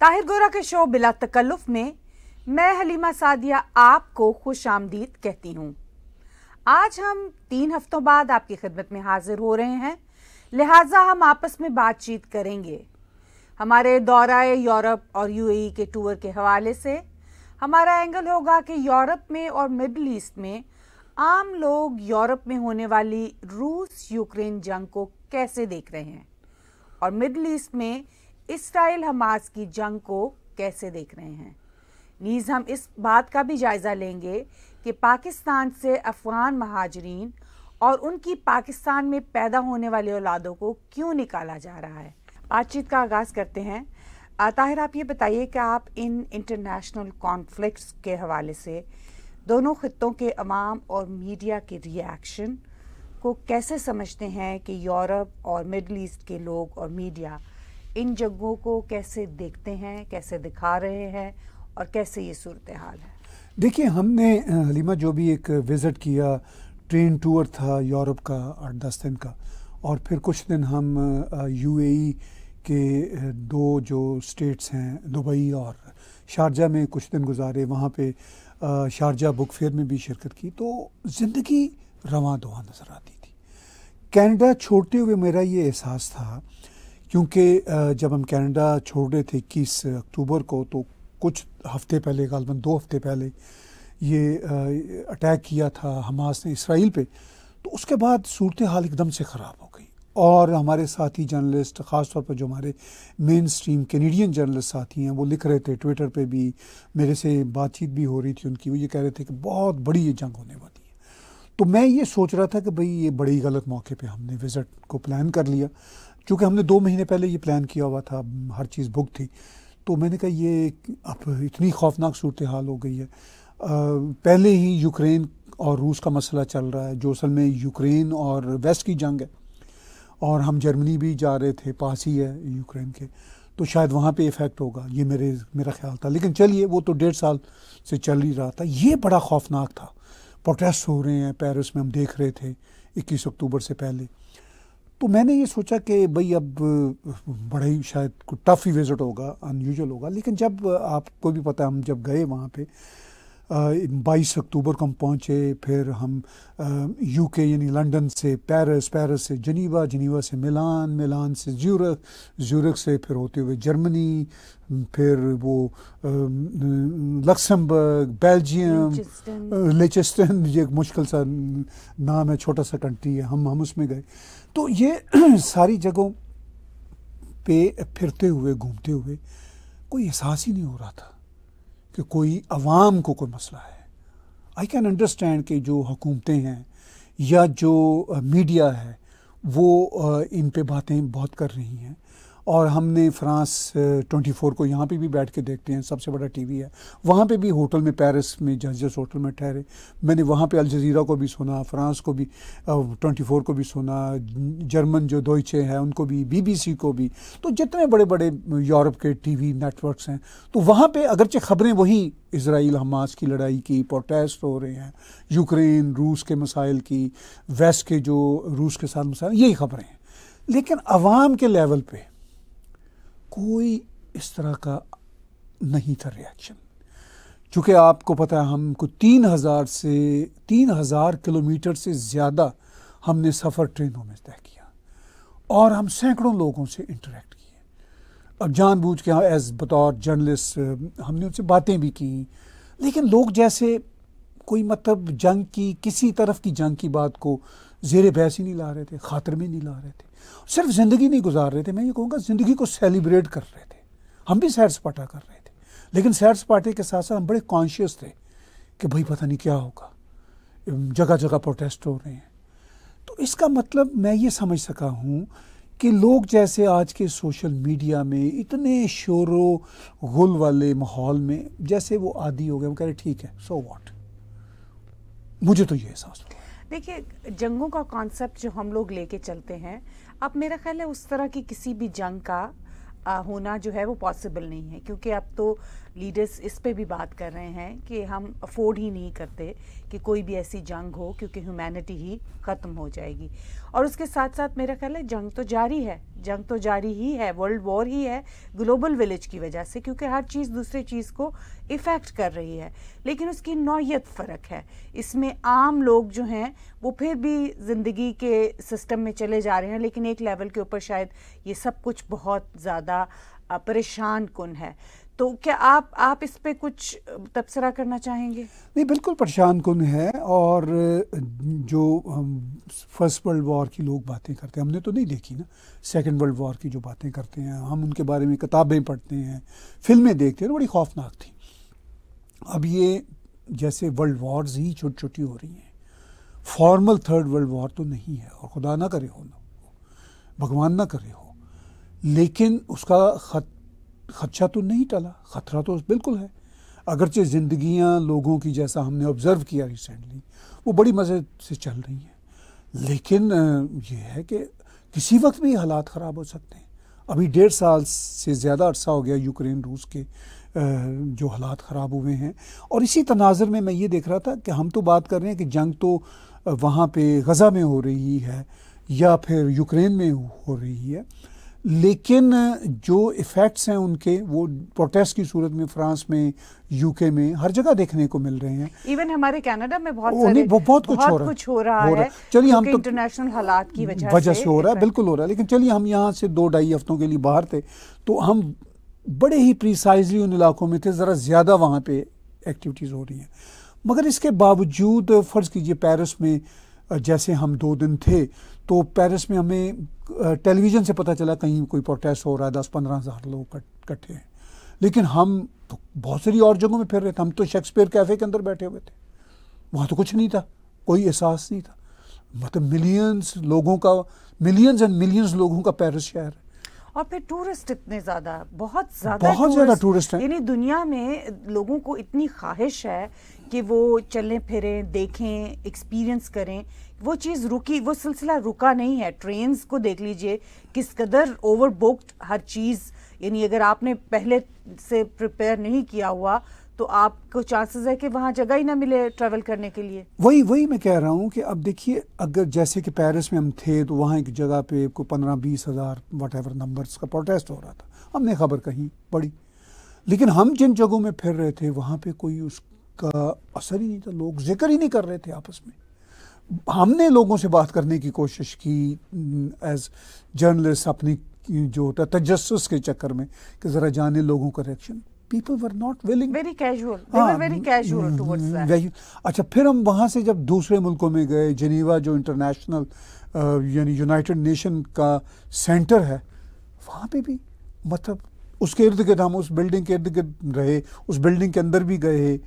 ताहिर गोरा के शो बिला तकल्लुफ में मैं हलीमा सादिया आपको खुश आमदीद कहती हूँ आज हम तीन हफ्तों बाद आपकी खिदमत में हाजिर हो रहे हैं लिहाजा हम आपस में बातचीत करेंगे हमारे दौराए यूरोप और यूएई के टूर के हवाले से हमारा एंगल होगा कि यूरोप में और मिडल ईस्ट में आम लोग यूरोप में होने वाली रूस यूक्रेन जंग को कैसे देख रहे हैं और मिडल ईस्ट में इसराइल हमास की जंग को कैसे देख रहे हैं नीज़ हम इस बात का भी जायज़ा लेंगे कि पाकिस्तान से अफ़गान महाजरीन और उनकी पाकिस्तान में पैदा होने वाली औलादों को क्यों निकाला जा रहा है बातचीत का आगाज़ करते हैं ताहिर आप ये बताइए कि आप इन इंटरनेशनल कॉन्फ्लिक्ट्स के हवाले से दोनों ख़त्ों के अवाम और मीडिया के रिएक्शन को कैसे समझते हैं कि यूरोप और मिडल ईस्ट के लोग और मीडिया इन जगहों को कैसे देखते हैं कैसे दिखा रहे हैं और कैसे ये सूरत हाल है देखिए हमने हलीमा जो भी एक विज़िट किया ट्रेन टूर था यूरोप का आठ दस दिन का और फिर कुछ दिन हम यूएई के दो जो स्टेट्स हैं दुबई और शारजा में कुछ दिन गुजारे वहाँ पे शारजा बुक फेयर में भी शिरकत की तो ज़िंदगी रवा दुआ नज़र आती थी कनाडा छोड़ते हुए मेरा ये एहसास था क्योंकि जब हम कनाडा छोड़ रहे थे इक्कीस अक्टूबर को तो कुछ हफ्ते पहले गालबा दो हफ्ते पहले ये अटैक किया था हमास ने इसराइल पे तो उसके बाद सूरत हाल एकदम से ख़राब हो गई और हमारे साथी जर्नलिस्ट ख़ासतौर पर जो हमारे मेन स्ट्रीम कैनेडियन जर्नलिस्ट साथी हैं वो लिख रहे थे ट्विटर पे भी मेरे से बातचीत भी हो रही थी उनकी वो ये कह रहे थे कि बहुत बड़ी ये जंग होने वाली है तो मैं ये सोच रहा था कि भाई ये बड़ी गलत मौके पे हमने विज़िट को प्लान कर लिया क्योंकि हमने दो महीने पहले ये प्लान किया हुआ था हर चीज़ बुक थी तो मैंने कहा ये अब इतनी खौफनाक सूरत हाल हो गई है आ, पहले ही यूक्रेन और रूस का मसला चल रहा है जो असल में यूक्रेन और वेस्ट की जंग है और हम जर्मनी भी जा रहे थे पास ही है यूक्रेन के तो शायद वहाँ पे इफ़ेक्ट होगा ये मेरे मेरा ख्याल था लेकिन चलिए वो तो डेढ़ साल से चल ही रहा था ये बड़ा खौफनाक था प्रोटेस्ट हो रहे हैं पेरिस में हम देख रहे थे इक्कीस अक्टूबर से पहले तो मैंने ये सोचा कि भाई अब बड़ा ही शायद कुछ टफ ही विज़िट होगा अनयूजल होगा लेकिन जब आपको भी पता है हम जब गए वहाँ पे बाईस अक्टूबर को हम पहुँचे फिर हम यूके यानी लंदन से पेरिस पेरिस से जनीवा जनीवा से मिलान मिलान से ज्यूरक ज्यूरक से फिर होते हुए जर्मनी फिर वो लक्समबर्ग बेल्जियम लेचेस्टन ये एक मुश्किल सा नाम है छोटा सा कंट्री है हम हम उसमें गए तो ये सारी जगहों पे फिरते हुए घूमते हुए कोई एहसास ही नहीं हो रहा था कि कोई अवाम को कोई मसला है आई कैन अंडरस्टैंड कि जो हुकूमतें हैं या जो मीडिया है वो इन पे बातें बहुत कर रही हैं और हमने फ्रांस 24 को यहाँ पे भी बैठ के देखते हैं सबसे बड़ा टीवी है वहाँ पे भी होटल में पेरिस में जजस होटल में ठहरे मैंने वहाँ पे जजीरा को भी सुना फ्रांस को भी 24 को भी सुना जर्मन जो दोइचे हैं उनको भी बीबीसी को भी तो जितने बड़े बड़े यूरोप के टीवी नेटवर्क्स हैं तो वहाँ पर अगरचे ख़बरें वही इसराइल हमास की लड़ाई की प्रोटेस्ट हो रहे हैं यूक्रेन रूस के मसाइल की वेस्ट के जो रूस के साथ मसाइल यही खबरें हैं लेकिन आवाम के लेवल पर कोई इस तरह का नहीं था रिएक्शन चूँकि आपको पता है हमको तीन हज़ार से तीन हज़ार किलोमीटर से ज़्यादा हमने सफ़र ट्रेनों में तय किया और हम सैकड़ों लोगों से इंटरेक्ट किए अब जानबूझ के एज हाँ, बतौर जर्नलिस्ट हमने उनसे बातें भी की लेकिन लोग जैसे कोई मतलब जंग की किसी तरफ की जंग की बात को जेर बहस ही नहीं ला रहे थे खातर में नहीं ला रहे थे सिर्फ ज़िंदगी नहीं गुजार रहे थे मैं ये कहूँगा ज़िंदगी को सेलिब्रेट कर रहे थे हम भी सैर सपाटा कर रहे थे लेकिन सैर सपाटे के साथ साथ हम बड़े कॉन्शियस थे कि भाई पता नहीं क्या होगा जगह जगह प्रोटेस्ट हो रहे हैं तो इसका मतलब मैं ये समझ सका हूँ कि लोग जैसे आज के सोशल मीडिया में इतने शोरों गुल वाले माहौल में जैसे वो आदि हो गए वो कह रहे ठीक है सो so वॉट मुझे तो ये एहसास देखिए जंगों का कॉन्सेप्ट जो हम लोग लेके चलते हैं अब मेरा ख्याल है उस तरह की किसी भी जंग का होना जो है वो पॉसिबल नहीं है क्योंकि अब तो लीडर्स इस पे भी बात कर रहे हैं कि हम अफोर्ड ही नहीं करते कि कोई भी ऐसी जंग हो क्योंकि ह्यूमैनिटी ही ख़त्म हो जाएगी और उसके साथ साथ मेरा ख्याल है जंग तो जारी है जंग तो जारी ही है वर्ल्ड वॉर ही है ग्लोबल विलेज की वजह से क्योंकि हर चीज़ दूसरे चीज़ को इफ़ेक्ट कर रही है लेकिन उसकी नौीयत फ़र्क है इसमें आम लोग जो हैं वो फिर भी ज़िंदगी के सिस्टम में चले जा रहे हैं लेकिन एक लेवल के ऊपर शायद ये सब कुछ बहुत ज़्यादा परेशान कन है तो क्या आप आप इस पे कुछ तबसरा करना चाहेंगे नहीं बिल्कुल परेशान कन है और जो हम फर्स्ट वर्ल्ड वॉर की लोग बातें करते हैं हमने तो नहीं देखी ना सेकेंड वर्ल्ड वॉर की जो बातें करते हैं हम उनके बारे में किताबें पढ़ते हैं फिल्में देखते हैं तो बड़ी खौफनाक थी अब ये जैसे वर्ल्ड वॉर्स ही छोटी छोटी हो रही हैं फॉर्मल थर्ड वर्ल्ड वॉर तो नहीं है और खुदा ना करे हो ना भगवान ना करे हो लेकिन उसका ख़त खदशा तो नहीं टला ख़तरा तो बिल्कुल है अगरचे ज़िंदियाँ लोगों की जैसा हमने ऑब्ज़र्व किया रिसेंटली वो बड़ी मज़े से चल रही हैं लेकिन ये है कि किसी वक्त भी हालात ख़राब हो सकते हैं अभी डेढ़ साल से ज़्यादा अरसा हो गया यूक्रेन रूस के जो हालात ख़राब हुए हैं और इसी तनाजर में मैं ये देख रहा था कि हम तो बात कर रहे हैं कि जंग तो वहाँ पे गज़ा में हो रही है या फिर यूक्रेन में हो रही है लेकिन जो इफ़ेक्ट्स हैं उनके वो प्रोटेस्ट की सूरत में फ्रांस में यूके में हर जगह देखने को मिल रहे हैं इवन हमारे कनाडा में बहुत सारे, बहुत, बहुत कुछ हो रहा, कुछ हो रहा हो है चलिए हम तो इंटरनेशनल हालात की वजह से, से हो रहा है बिल्कुल हो रहा है लेकिन चलिए हम यहाँ से दो ढाई हफ्तों के लिए बाहर थे तो हम बड़े ही प्रिसाइजली उन इलाकों में थे ज़रा ज़्यादा वहाँ पे एक्टिविटीज़ हो रही हैं मगर इसके बावजूद फ़र्ज़ कीजिए पेरिस में जैसे हम दो दिन थे तो पेरिस में हमें टेलीविज़न से पता चला कहीं कोई प्रोटेस्ट हो रहा है दस पंद्रह हज़ार लोग इकट्ठे हैं लेकिन हम तो बहुत सारी और जगहों में फिर रहे थे हम तो शेक्सपियर कैफ़े के अंदर बैठे हुए थे वहाँ तो कुछ नहीं था कोई एहसास नहीं था मतलब मिलियंस लोगों का मिलियंस एंड मिलियंस लोगों का पेरिस शहर है और फिर टूरिस्ट इतने ज़्यादा बहुत ज़्यादा बहुत ज़्यादा टूरिस्ट हैं यानी दुनिया में लोगों को इतनी ख्वाहिश है कि वो चलें फिरें देखें एक्सपीरियंस करें वो चीज़ रुकी वो सिलसिला रुका नहीं है ट्रेन्स को देख लीजिए किस कदर ओवर हर चीज़ यानी अगर आपने पहले से प्रिपेयर नहीं किया हुआ तो आपको चांसेस है कि वहाँ जगह ही ना मिले ट्रैवल करने के लिए वही वही मैं कह रहा हूँ कि अब देखिए अगर जैसे कि पेरिस में हम थे तो वहाँ एक जगह पे को पंद्रह बीस हज़ार वट एवर नंबर्स का प्रोटेस्ट हो रहा था हमने खबर कहीं पड़ी लेकिन हम जिन जगहों में फिर रहे थे वहाँ पे कोई उस का असर ही नहीं था लोग जिक्र ही नहीं कर रहे थे आपस में हमने लोगों से बात करने की कोशिश की एज हम्म, जर्नलिस्ट अपनी जो होता है तजस के चक्कर में कि ज़रा जाने लोगों का reaction people were not willing very casual very casual अच्छा फिर हम वहाँ से जब दूसरे मुल्कों में गए जनीवा जो इंटरनेशनल यानी यूनाइटेड नेशन का सेंटर है वहाँ पे भी मतलब उसके इर्द गिर्द हम उस बिल्डिंग के इर्द गिर्द रहे उस बिल्डिंग के अंदर भी गए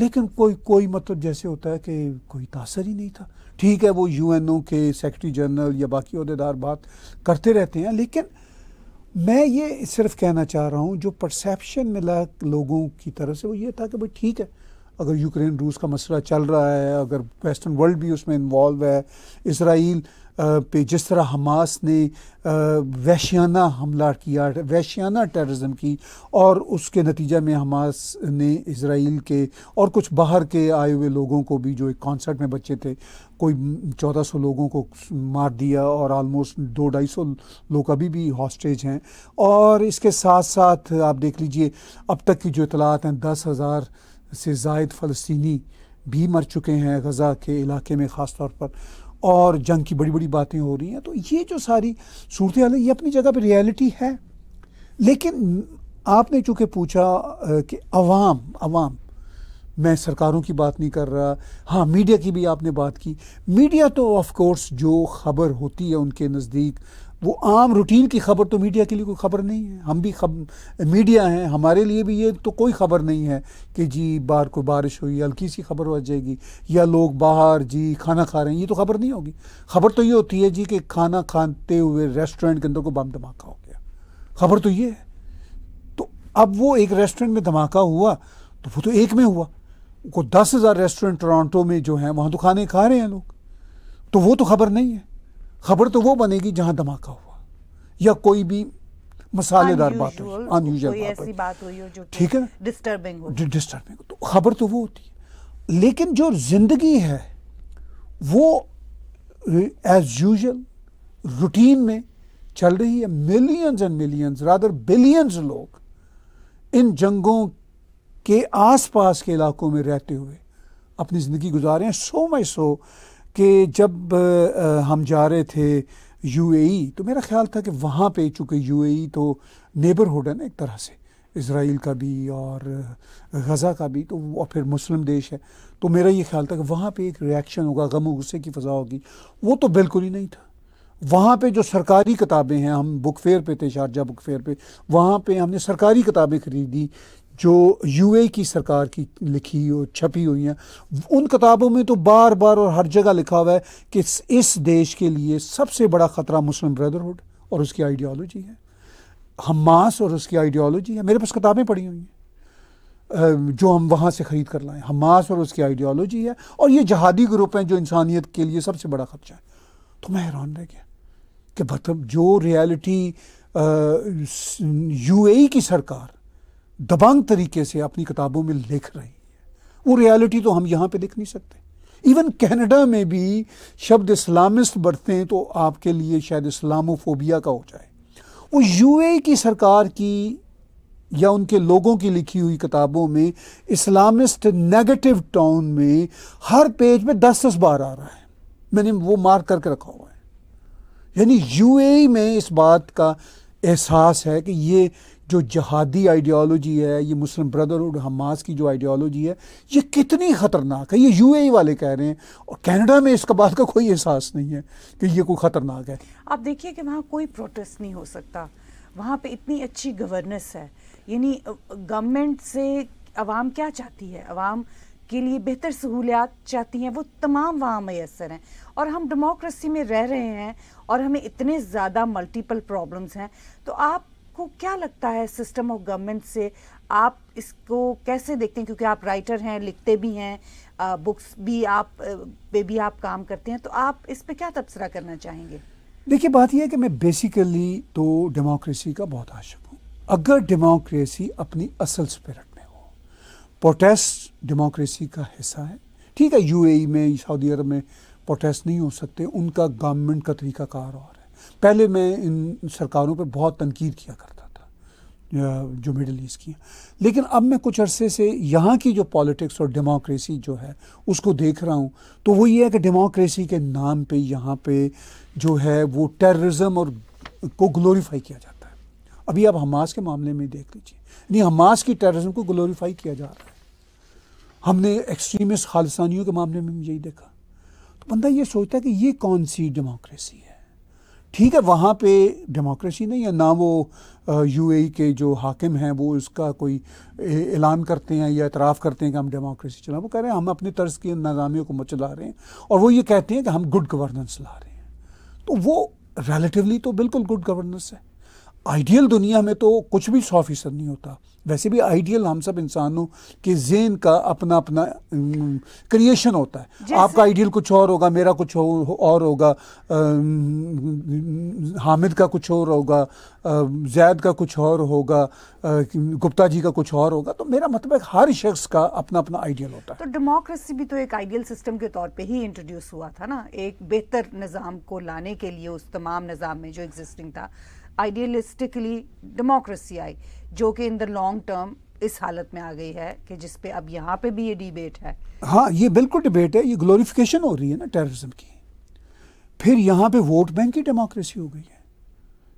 लेकिन कोई कोई मतलब जैसे होता है कि कोई तासर ही नहीं था ठीक है वो यूएनओ के सेक्रेटरी जनरल या बाकी अहदेदार बात करते रहते हैं लेकिन मैं ये सिर्फ कहना चाह रहा हूँ जो परसेप्शन मिला लोगों की तरफ से वो ये था कि भाई ठीक है अगर यूक्रेन रूस का मसला चल रहा है अगर वेस्टर्न वर्ल्ड भी उसमें इन्वॉल्व है इसराइल पे जिस तरह हमास ने वैशियाना हमला किया वैशियाना टेररिज्म की और उसके नतीजे में हमास ने इसराइल के और कुछ बाहर के आए हुए लोगों को भी जो एक कॉन्सर्ट में बच्चे थे कोई चौदह सौ लोगों को मार दिया और आलमोस्ट दो ढाई सौ लोग अभी भी हॉस्टेज हैं और इसके साथ साथ आप देख लीजिए अब तक की जो इतलात हैं दस हज़ार से जायद फ़लस्तनी भी मर चुके हैं गज़ा के इलाके में ख़ास तौर पर और जंग की बड़ी बड़ी बातें हो रही हैं तो ये जो सारी सूरत हाल है ये अपनी जगह पर रियलिटी है लेकिन आपने चूँकि पूछा कि अवाम अवाम मैं सरकारों की बात नहीं कर रहा हाँ मीडिया की भी आपने बात की मीडिया तो ऑफ कोर्स जो खबर होती है उनके नज़दीक वो आम रूटीन की खबर तो मीडिया के लिए कोई खबर नहीं है हम भी खब मीडिया हैं हमारे लिए भी ये तो कोई खबर नहीं है कि जी बाहर कोई बारिश हुई हल्की सी खबर हो जाएगी या लोग बाहर जी खाना खा रहे हैं ये तो खबर नहीं होगी खबर तो ये होती है जी कि खाना खाते हुए रेस्टोरेंट के अंदर को बम धमाका हो गया खबर तो ये है तो अब वो एक रेस्टोरेंट में धमाका हुआ तो वो तो एक में हुआ को दस हज़ार रेस्टोरेंट टोरंटो में जो है वहाँ तो खाने खा रहे हैं लोग तो वो तो खबर नहीं है खबर तो वो बनेगी जहां धमाका हुआ या कोई भी मसालेदार बात अनयूजल बात ठीक है डिस्टर्बिंग डिस्टर्बिंग तो खबर तो वो होती है लेकिन जो जिंदगी है वो एज यूजल रूटीन में चल रही है millions and millions rather billions लोग इन जंगों के आसपास के इलाकों में रहते हुए अपनी ज़िंदगी गुजार रहे हैं सो मच सो कि जब हम जा रहे थे यूएई तो मेरा ख्याल था कि वहाँ पे चूँकि यूएई तो नेबरहुड है ना एक तरह से इसराइल का भी और गज़ा का भी तो और फिर मुस्लिम देश है तो मेरा ये ख्याल था कि वहाँ पे एक रिएक्शन होगा गम गुस्से की फ़जा होगी वो तो बिल्कुल ही नहीं था वहाँ पे जो सरकारी किताबें हैं हम बुक फेयर पे थे शारजा बुक फेयर पे वहाँ पे हमने सरकारी किताबें खरीदी जो ए की सरकार की लिखी और छपी हुई हैं उन किताबों में तो बार बार और हर जगह लिखा हुआ है कि इस देश के लिए सबसे बड़ा ख़तरा मुस्लिम ब्रदरहुड और उसकी आइडियोलॉजी है हमास और उसकी आइडियोलॉजी है मेरे पास किताबें पड़ी हुई हैं जो हम वहाँ से ख़रीद कर लाएँ हमास और उसकी आइडियोलॉजी है और ये जहादी ग्रुप हैं जो इंसानियत के लिए सबसे बड़ा ख़दशा है तो मैं हैरान रह गया कि मतलब जो रियलिटी यूएई की सरकार दबांग तरीके से अपनी किताबों में लिख रही है वो रियलिटी तो हम यहाँ पे लिख नहीं सकते इवन कनाडा में भी शब्द इस्लामिस्ट बढ़ते हैं तो आपके लिए शायद इस्लामोफोबिया का हो जाए वो यूए की सरकार की या उनके लोगों की लिखी हुई किताबों में इस्लामिस्ट नेगेटिव टाउन में हर पेज में दस दस बार आ रहा है मैंने वो मार्क करके रखा हुआ है यानी यूएई में इस बात का एहसास है कि ये जो जहादी आइडियालॉजी है ये मुस्लिम ब्रदरहुड हमास की जो आइडियालॉजी है ये कितनी ख़तरनाक है ये यूएई e वाले कह रहे हैं और कनाडा में इसका बात का कोई एहसास नहीं है कि ये कोई ख़तरनाक है आप देखिए कि वहाँ कोई प्रोटेस्ट नहीं हो सकता वहाँ पे इतनी अच्छी गवर्नेंस है यानी गवर्नमेंट से आवाम क्या चाहती है आवाम के लिए बेहतर सहूलियात चाहती हैं वो तमाम वहाँ मैसर हैं और हम डेमोक्रेसी में रह रहे हैं और हमें इतने ज़्यादा मल्टीपल प्रॉब्लम्स हैं तो आप आपको क्या लगता है सिस्टम ऑफ गवर्नमेंट से आप इसको कैसे देखते हैं क्योंकि आप राइटर हैं लिखते भी हैं आ, बुक्स भी आप पे भी आप काम करते हैं तो आप इस पर क्या तबसरा करना चाहेंगे देखिए बात यह है कि मैं बेसिकली तो डेमोक्रेसी का बहुत आशक हूँ अगर डेमोक्रेसी अपनी असल स्पिरट में हो प्रोटेस्ट डेमोक्रेसी का हिस्सा है ठीक है यूएई e में सऊदी अरब में प्रोटेस्ट नहीं हो सकते उनका गवर्नमेंट का तरीकाकार और पहले मैं इन सरकारों पर बहुत तनकीद किया करता था जो मिडल ईस्ट की लेकिन अब मैं कुछ अरसे से यहाँ की जो पॉलिटिक्स और डेमोक्रेसी जो है उसको देख रहा हूँ तो वो ये है कि डेमोक्रेसी के नाम पे यहाँ पे जो है वो टेररिज्म और को ग्लोरीफाई किया जाता है अभी आप हमास के मामले में देख लीजिए यानी हमास की टेररिज्म को ग्लोरीफाई किया जा रहा है हमने एक्सट्रीमिस्ट खालिस्तानियों के मामले में भी यही देखा तो बंदा ये सोचता है कि ये कौन सी डेमोक्रेसी है ठीक है वहाँ पे डेमोक्रेसी नहीं है ना वो यूएई के जो हाकिम हैं वो उसका कोई ऐलान करते हैं या इतराफ़ करते हैं कि हम डेमोक्रेसी चला वो कह रहे हैं हम अपने तर्ज की नजामियों को चला रहे हैं और वो ये कहते हैं कि हम गुड गवर्नेंस ला रहे हैं तो वो रिलेटिवली तो बिल्कुल गुड गवर्नेंस है आइडियल दुनिया में तो कुछ भी सौ फीसद नहीं होता वैसे भी आइडियल हम सब इंसानों के जेन का अपना अपना क्रिएशन होता है आपका आइडियल कुछ और होगा मेरा कुछ और होगा हामिद का कुछ और होगा जैद का कुछ और होगा गुप्ता जी का कुछ और होगा तो मेरा मतलब हर शख्स का अपना अपना आइडियल होता है तो डेमोक्रेसी भी तो एक आइडियल सिस्टम के तौर पे ही इंट्रोड्यूस हुआ था ना एक बेहतर निज़ाम को लाने के लिए उस तमाम निज़ाम में जो एग्जिस्टिंग था आइडियलिस्टिकली डेमोक्रेसी आई जो कि इन द लॉन्ग टर्म इस हालत में आ गई है कि जिस पे अब यहाँ पे भी ये डिबेट है हाँ ये बिल्कुल डिबेट है ये ग्लोरिफिकेशन हो रही है ना टेररिज्म की फिर यहाँ पे वोट बैंक की डेमोक्रेसी हो गई है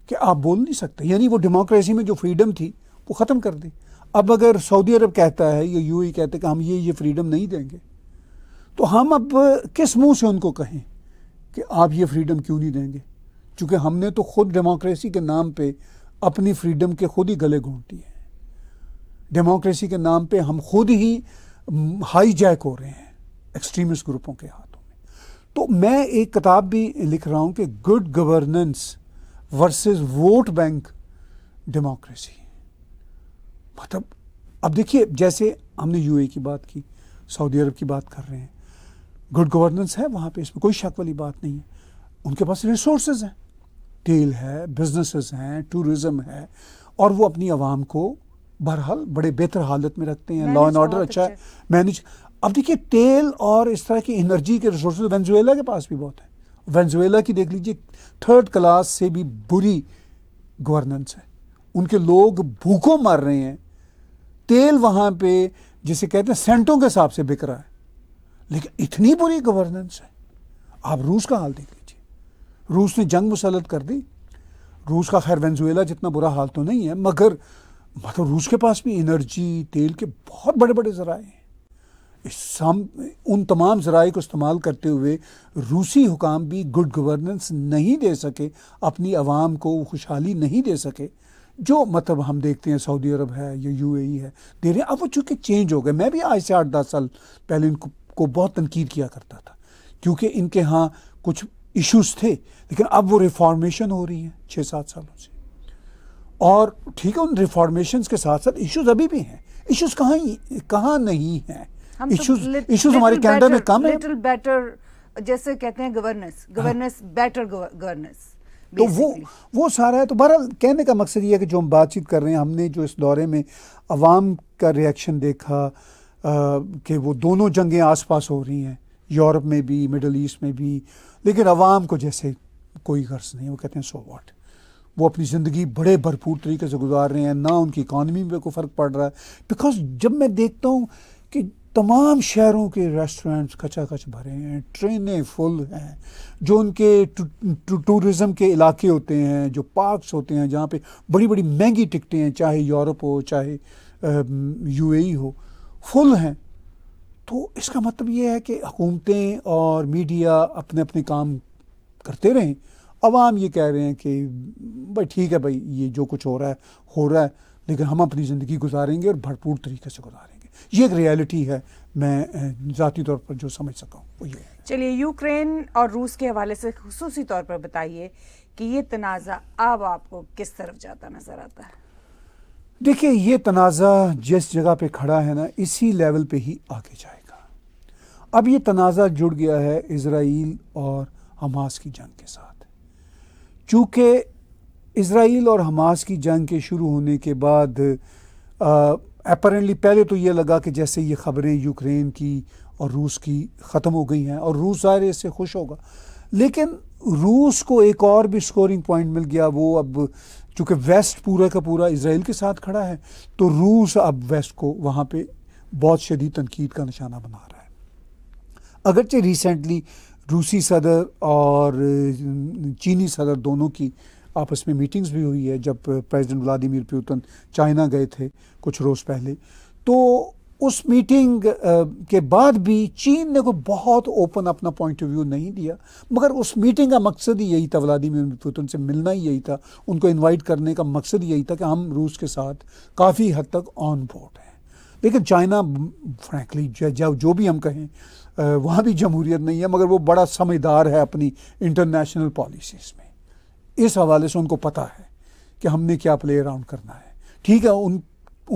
कि आप बोल नहीं सकते यानी वो डेमोक्रेसी में जो फ्रीडम थी वो ख़त्म कर दी अब अगर सऊदी अरब कहता है या यू e कहते हैं कि हम ये ये फ्रीडम नहीं देंगे तो हम अब किस मुंह से उनको कहें कि आप ये फ्रीडम क्यों नहीं देंगे चूँकि हमने तो खुद डेमोक्रेसी के नाम पे अपनी फ्रीडम के खुद ही गले घोंट दिए हैं डेमोक्रेसी के नाम पे हम खुद ही हाई जैक हो रहे हैं एक्सट्रीमिस्ट ग्रुपों के हाथों में तो मैं एक किताब भी लिख रहा हूँ कि good governance versus vote bank democracy मतलब अब देखिए जैसे हमने यूए की बात की सऊदी अरब की बात कर रहे हैं गुड गवर्नेंस है वहाँ पे इसमें कोई शक वाली बात नहीं है उनके पास रिसोर्सेज हैं रिटेल है बिजनेसेस हैं टूरिज्म है और वो अपनी आवाम को बहरहाल बड़े बेहतर हालत में रखते हैं लॉ एंड ऑर्डर अच्छा है मैनेज अब देखिए तेल और इस तरह की एनर्जी के रिसोर्स वेंजुएला के पास भी बहुत है वेनेजुएला की देख लीजिए थर्ड क्लास से भी बुरी गवर्नेंस है उनके लोग भूखों मर रहे हैं तेल वहाँ पे जिसे कहते हैं सेंटों के हिसाब से बिक रहा है लेकिन इतनी बुरी गवर्नेंस है आप रूस का हाल देख रूस ने जंग मुसलत कर दी रूस का खैर वेंजुएला जितना बुरा हाल तो नहीं है मगर मतलब रूस के पास भी एनर्जी तेल के बहुत बड़े बड़े ज़राए हैं उन तमाम ज़राए को इस्तेमाल करते हुए रूसी हुकाम भी गुड गवर्नेंस नहीं दे सके अपनी आवाम को खुशहाली नहीं दे सके जो मतलब हम देखते हैं सऊदी अरब है या यूएई है दे रहे हैं अब वो चूँकि चेंज हो गए मैं भी आज से आठ दस साल पहले इनको को बहुत तनकीद किया करता था क्योंकि इनके यहाँ कुछ इश्यूज थे लेकिन अब वो रिफॉर्मेशन हो रही है छः सात सालों से और ठीक है उन रिफॉर्मेशन के साथ साथ इश्यूज अभी भी हैं इश्यूज कहाँ कहाँ नहीं हैं इश्यूज इश्यूज हमारे कैनेडा में कम लिटल बेटर जैसे कहते हैं गवर्नेंस गवर्नेंस बेटर गवर्नेंस तो वो वो सारा है तो बहरहाल कहने का मकसद ये है कि जो हम बातचीत कर रहे हैं हमने जो इस दौरे में अवाम का रिएक्शन देखा कि वो दोनों जंगें आसपास हो रही हैं यूरोप में भी मिडल ईस्ट में भी लेकिन आवाम को जैसे कोई गर्ज नहीं वो कहते हैं सो वॉट वो अपनी ज़िंदगी बड़े भरपूर तरीके से गुजार रहे हैं ना उनकी इकानमी में कोई फ़र्क पड़ रहा है बिकॉज जब मैं देखता हूँ कि तमाम शहरों के रेस्टोरेंट्स कच भरे हैं ट्रेनें फुल हैं जो उनके टूरिज़म के इलाके होते हैं जो पार्क्स होते हैं जहाँ पे बड़ी बड़ी महंगी टिकटें हैं चाहे यूरोप हो चाहे यूएई हो फुल हैं तो इसका मतलब ये है कि हुकूमतें और मीडिया अपने अपने काम करते रहें आवाम ये कह रहे हैं कि भाई ठीक है भाई ये जो कुछ हो रहा है हो रहा है लेकिन हम अपनी ज़िंदगी गुजारेंगे और भरपूर तरीके से गुजारेंगे ये एक रियलिटी है मैं ज़ाती तौर पर जो समझ सका वो ये है चलिए यूक्रेन और रूस के हवाले से खसूस तौर पर बताइए कि ये तनाज़ा अब आपको किस तरफ जाता नज़र आता है देखिए ये तनाज़ा जिस जगह पे खड़ा है ना इसी लेवल पे ही आगे जाए अब ये तनाज़ा जुड़ गया है इसराइल और हमास की जंग के साथ चूँकि इसराइल और हमास की जंग के शुरू होने के बाद अपरेंटली पहले तो ये लगा कि जैसे ये ख़बरें यूक्रेन की और रूस की ख़त्म हो गई हैं और रूस ज़ाहिर इससे खुश होगा लेकिन रूस को एक और भी स्कोरिंग पॉइंट मिल गया वो अब चूँकि वेस्ट पूरा का पूरा इसराइल के साथ खड़ा है तो रूस अब वेस्ट को वहाँ पर बहुत शदीद तनकीद का निशाना बना रहा है अगरचे रिसेंटली रूसी सदर और चीनी सदर दोनों की आपस में मीटिंग्स भी हुई है जब प्रेसिडेंट व्लादिमीर पुतिन चाइना गए थे कुछ रोज़ पहले तो उस मीटिंग के बाद भी चीन ने कोई बहुत ओपन अपना पॉइंट ऑफ व्यू नहीं दिया मगर उस मीटिंग का मकसद ही यही था व्लादिमीर पुतिन से मिलना ही यही था उनको इनवाइट करने का मकसद यही था कि हम रूस के साथ काफ़ी हद तक ऑन बोर्ड हैं लेकिन चाइना फ्रैंकली जो, जो भी हम कहें वहाँ भी जमहूरियत नहीं है मगर वो बड़ा समझदार है अपनी इंटरनेशनल पॉलिसीज़ में इस हवाले से उनको पता है कि हमने क्या प्ले अराउंड करना है ठीक है उन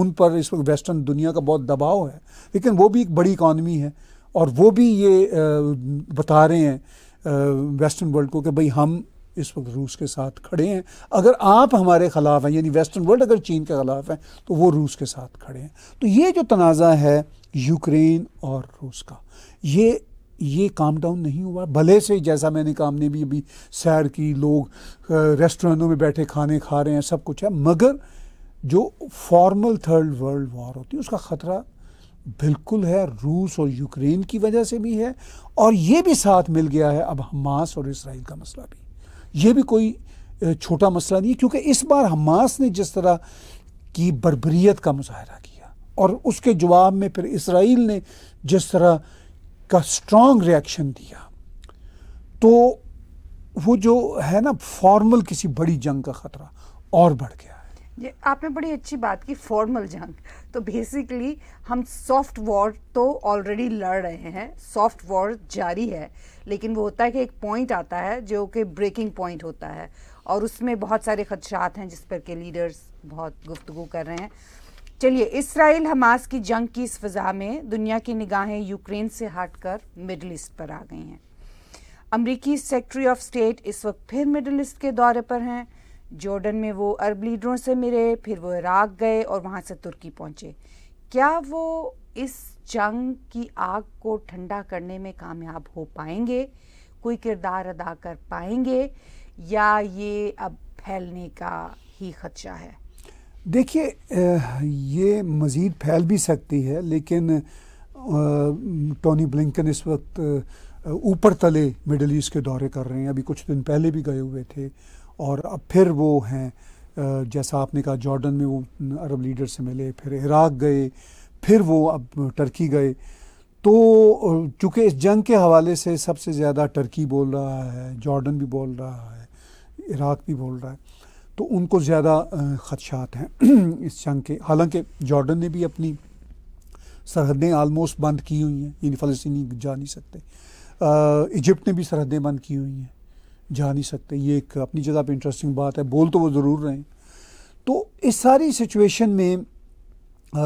उन पर इस वक्त वेस्टर्न दुनिया का बहुत दबाव है लेकिन वो भी एक बड़ी इकानमी है और वो भी ये बता रहे हैं वेस्टर्न वर्ल्ड को कि भाई हम इस वक्त रूस के साथ खड़े हैं अगर आप हमारे ख़िलाफ़ हैं यानी वेस्टर्न वर्ल्ड अगर चीन के ख़िलाफ़ हैं तो वो रूस के साथ खड़े हैं तो ये जो तनाज़ा है यूक्रेन और रूस का ये ये काम डाउन नहीं हुआ भले से जैसा मैंने काम ने भी अभी सैर की लोग रेस्टोरेंटों में बैठे खाने खा रहे हैं सब कुछ है मगर जो फॉर्मल थर्ड वर्ल्ड वॉर होती है उसका ख़तरा बिल्कुल है रूस और यूक्रेन की वजह से भी है और ये भी साथ मिल गया है अब हमास और इसराइल का मसला भी ये भी कोई छोटा मसला नहीं है क्योंकि इस बार हमास ने जिस तरह की बरबरीत का मुजाहरा किया और उसके जवाब में फिर इसराइल ने जिस तरह का स्ट्रॉन्ग रिएक्शन दिया तो वो जो है ना फॉर्मल किसी बड़ी जंग का ख़तरा और बढ़ गया ये आपने बड़ी अच्छी बात की फॉर्मल जंग तो बेसिकली हम सॉफ्ट वॉर तो ऑलरेडी लड़ रहे हैं सॉफ्ट वॉर जारी है लेकिन वो होता है कि एक पॉइंट आता है जो कि ब्रेकिंग पॉइंट होता है और उसमें बहुत सारे खदशात हैं जिस पर के लीडर्स बहुत गुफ्तु कर रहे हैं चलिए इसराइल हमास की जंग की इस फ़ज़ा में दुनिया की निगाहें यूक्रेन से हटकर मिडल ईस्ट पर आ गई हैं अमरीकी सेक्रेटरी ऑफ स्टेट इस वक्त फिर मिडल ईस्ट के दौरे पर हैं जॉर्डन में वो अरब लीडरों से मिले फिर वो इराक गए और वहाँ से तुर्की पहुँचे क्या वो इस जंग की आग को ठंडा करने में कामयाब हो पाएंगे कोई किरदार अदा कर पाएंगे या ये अब फैलने का ही खदशा है देखिए ये मज़ीद फैल भी सकती है लेकिन टोनी ब्लिंकन इस वक्त ऊपर तले मिडल ईस्ट के दौरे कर रहे हैं अभी कुछ दिन पहले भी गए हुए थे और अब फिर वो हैं जैसा आपने कहा जॉर्डन में वो अरब लीडर से मिले फिर इराक गए फिर वो अब टर्की गए तो चूँकि इस जंग के हवाले से सबसे ज़्यादा टर्की बोल रहा है जॉर्डन भी बोल रहा है इराक भी बोल रहा है तो उनको ज़्यादा ख़दशात हैं इस जंग के हालांकि जॉर्डन ने भी अपनी सरहदें आलमोस्ट बंद की हुई हैं यानी फ़लस्तनी जा नहीं सकते इजिप्ट ने भी सरहदें बंद की हुई हैं जा नहीं सकते ये एक अपनी जगह पे इंटरेस्टिंग बात है बोल तो वो ज़रूर रहे हैं तो इस सारी सिचुएशन में आ,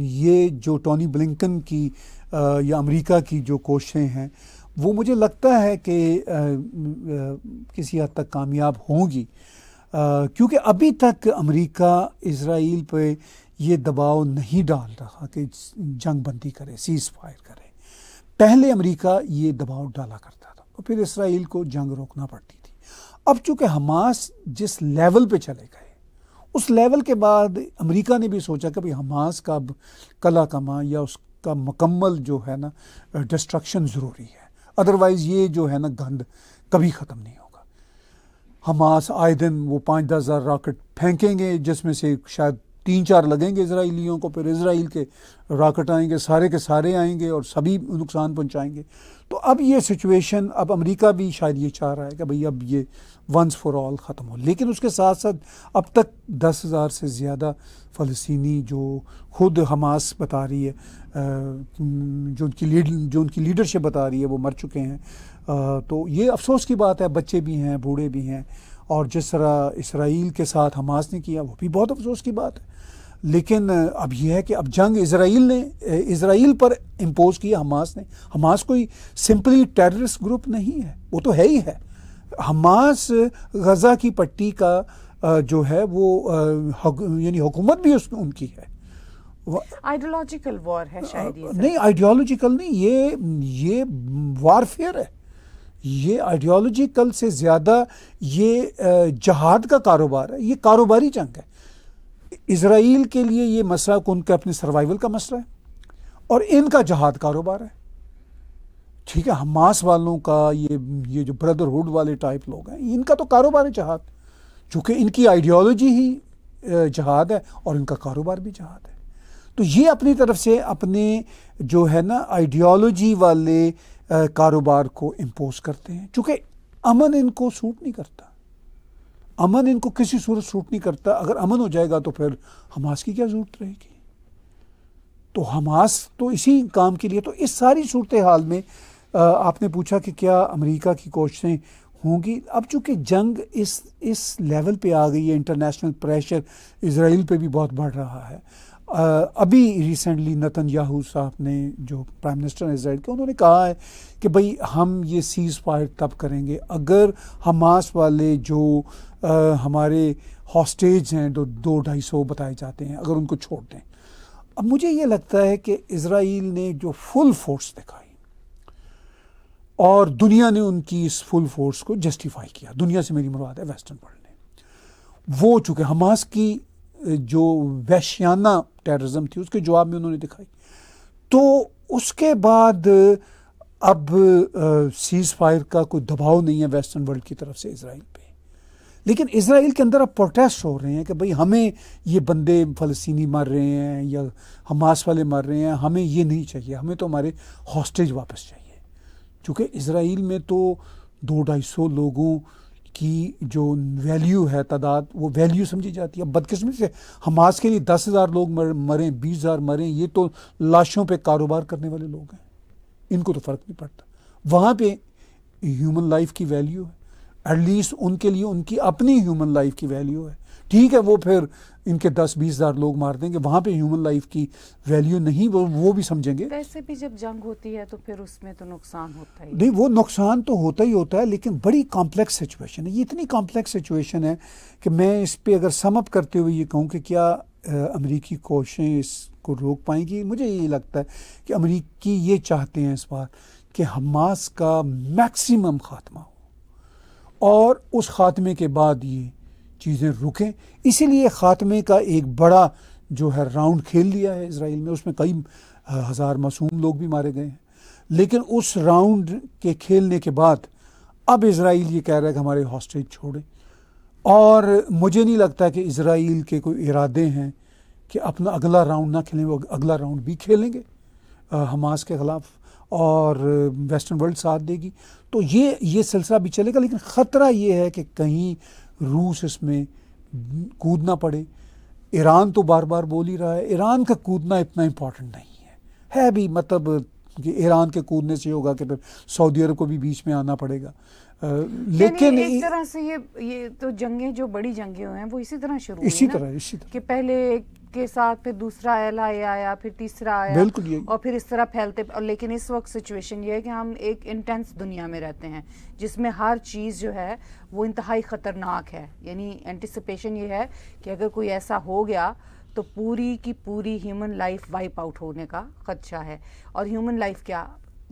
ये जो टॉनी ब्लिंकन की आ, या अमेरिका की जो कोशिशें हैं वो मुझे लगता है कि किसी हद तक कामयाब होंगी क्योंकि अभी तक अमेरिका इसराइल पे ये दबाव नहीं डाल रहा कि जंग बंदी करे सीज़ फायर करे पहले अमेरिका ये दबाव डाला करता और फिर इसराइल को जंग रोकना पड़ती थी अब चूंकि हमास जिस लेवल पे चले गए उस लेवल के बाद अमेरिका ने भी सोचा कि भाई हमास का अब कला कमा या उसका मकम्मल जो है ना डिस्ट्रक्शन ज़रूरी है अदरवाइज़ ये जो है ना गंद कभी ख़त्म नहीं होगा हमास आए दिन वो पाँच दस हज़ार रॉकेट फेंकेंगे जिसमें से शायद तीन चार लगेंगे इसराइलियों को फिर इसराइल के रॉकेट आएंगे सारे के सारे आएंगे और सभी नुकसान पहुंचाएंगे तो अब ये सिचुएशन अब अमेरिका भी शायद ये चाह रहा है कि भाई अब ये वंस फॉर ऑल ख़त्म हो लेकिन उसके साथ साथ अब तक दस हज़ार से ज़्यादा फ़लस्तनी जो खुद हमास बता रही है जो उनकी लीड जो उनकी लीडरशिप बता रही है वो मर चुके हैं तो ये अफसोस की बात है बच्चे भी हैं बूढ़े भी हैं और जिस तरह इसराइल के साथ हमास ने किया वो भी बहुत अफसोस की बात है लेकिन अब यह है कि अब जंग इसराइल ने इसराइल पर इम्पोज़ किया हमास ने हमास कोई सिंपली टेररिस्ट ग्रुप नहीं है वो तो है ही है हमास गज़ा की पट्टी का जो है वो यानी हुकूमत भी उस उनकी है आइडियोलॉजिकल वॉर है शायद नहीं आइडियोलॉजिकल नहीं ये ये वारफेयर है ये आइडियोलॉजिकल से ज़्यादा ये जहाद का कारोबार है ये कारोबारी जंग है इसराइल के लिए ये मसला उनके अपने सर्वाइवल का मसला है और इनका जहाद कारोबार है ठीक है हमास वालों का ये ये जो ब्रदरहुड वाले टाइप लोग हैं इनका तो कारोबार है जहाद चूँकि इनकी आइडियोलॉजी ही जहाद है और इनका कारोबार भी जहाद है तो ये अपनी तरफ से अपने जो है ना आइडियोलॉजी वाले कारोबार को इम्पोज करते हैं चूँकि अमन इनको सूट नहीं करता अमन इनको किसी सूरत सूट नहीं करता अगर अमन हो जाएगा तो फिर हमास की क्या ज़रूरत रहेगी तो हमास तो इसी काम के लिए तो इस सारी सूरत हाल में आपने पूछा कि क्या अमेरिका की कोशिशें होंगी अब चूंकि जंग इस इस लेवल पे आ गई है इंटरनेशनल प्रेशर इसराइल पे भी बहुत बढ़ रहा है अभी रिसेंटली नतन याहू साहब ने जो प्राइम मिनिस्टर इसराइल के उन्होंने कहा है कि भाई हम ये सीज़ फायर तब करेंगे अगर हमास वाले जो आ, हमारे हॉस्टेज हैं जो दो ढाई सौ बताए जाते हैं अगर उनको छोड़ दें अब मुझे ये लगता है कि इसराइल ने जो फुल फोर्स दिखाई और दुनिया ने उनकी इस फुल फोर्स को जस्टिफाई किया दुनिया से मेरी मुराद है वेस्टर्न वर्ल्ड ने वो चूँकि हमास की जो वैश्याना टेररिज्म थी उसके जवाब में उन्होंने दिखाई तो उसके बाद अब सीज़ फायर का कोई दबाव नहीं है वेस्टर्न वर्ल्ड की तरफ से इसराइल पे लेकिन इसराइल के अंदर अब प्रोटेस्ट हो रहे हैं कि भाई हमें ये बंदे फ़लस्तनी मार रहे हैं या हमास वाले मार रहे हैं हमें ये नहीं चाहिए हमें तो हमारे हॉस्टेज वापस चाहिए चूँकि इसराइल में तो दो ढाई सौ लोगों की जो वैल्यू है तादाद वो वैल्यू समझी जाती है बदकिस्मती से हमास के लिए दस हज़ार लोग मरें बीस हज़ार मरें ये तो लाशों पर कारोबार करने वाले लोग हैं इनको तो फ़र्क नहीं पड़ता वहाँ पे ह्यूमन लाइफ की वैल्यू है एटलीस्ट उनके लिए उनकी अपनी ह्यूमन लाइफ की वैल्यू है ठीक है वो फिर इनके दस बीस हज़ार लोग मार देंगे वहाँ पे ह्यूमन लाइफ की वैल्यू नहीं वो वो भी समझेंगे वैसे भी जब जंग होती है तो फिर उसमें तो नुकसान होता ही नहीं वो नुकसान तो होता ही होता है लेकिन बड़ी कॉम्प्लेक्स सिचुएशन है ये इतनी कॉम्प्लेक्स सिचुएशन है कि मैं इस पर अगर समअप करते हुए ये कहूँ कि क्या अमरीकी कोशें इस को रोक पाएंगी मुझे ये लगता है कि अमरीकी ये चाहते हैं इस बार कि हमास का मैक्सिमम ख़ात्मा हो और उस ख़ात्मे के बाद ये चीज़ें रुकें इसीलिए ख़ात्मे का एक बड़ा जो है राउंड खेल लिया है इसराइल में उसमें कई हज़ार मासूम लोग भी मारे गए हैं लेकिन उस राउंड के खेलने के बाद अब इसराइल ये कह रहा है कि हमारे हॉस्टेज छोड़ें और मुझे नहीं लगता कि इसराइल के कोई इरादे हैं कि अपना अगला राउंड ना खेलें वो अगला राउंड भी खेलेंगे हमास के ख़िलाफ़ और वेस्टर्न वर्ल्ड साथ देगी तो ये ये सिलसिला भी चलेगा लेकिन ख़तरा ये है कि कहीं रूस इसमें कूदना पड़े ईरान तो बार बार बोल ही रहा है ईरान का कूदना इतना इम्पॉर्टेंट नहीं है है भी मतलब कि ईरान के कूदने से होगा कि फिर सऊदी अरब को भी बीच में आना पड़ेगा आ, लेकिन एक तरह से ये ये तो जंगे जो बड़ी जंगे हुए हैं वो इसी तरह शुरू इसी तरह इसी तरह कि पहले के साथ फिर दूसरा एल आई आया फिर तीसरा आया बिल्कुल और फिर इस तरह फैलते और लेकिन इस वक्त सिचुएशन ये है कि हम एक इंटेंस दुनिया में रहते हैं जिसमें हर चीज़ जो है वो इंतहाई ख़तरनाक है यानी एंटिसिपेशन ये है कि अगर कोई ऐसा हो गया तो पूरी की पूरी ह्यूमन लाइफ वाइप आउट होने का खदशा है और ह्यूमन लाइफ क्या